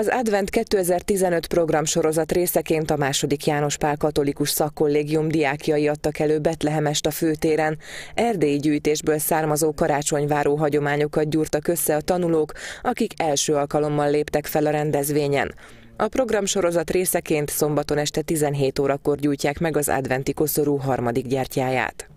Az Advent 2015 program sorozat részeként a második János Pál Katolikus Szakkollégium diákjai adtak elő Betlehemest a főtéren. Erdélyi gyűjtésből származó karácsonyváró hagyományokat gyúrtak össze a tanulók, akik első alkalommal léptek fel a rendezvényen. A program sorozat részeként szombaton este 17 órakor gyújtják meg az adventi koszorú harmadik gyertyáját.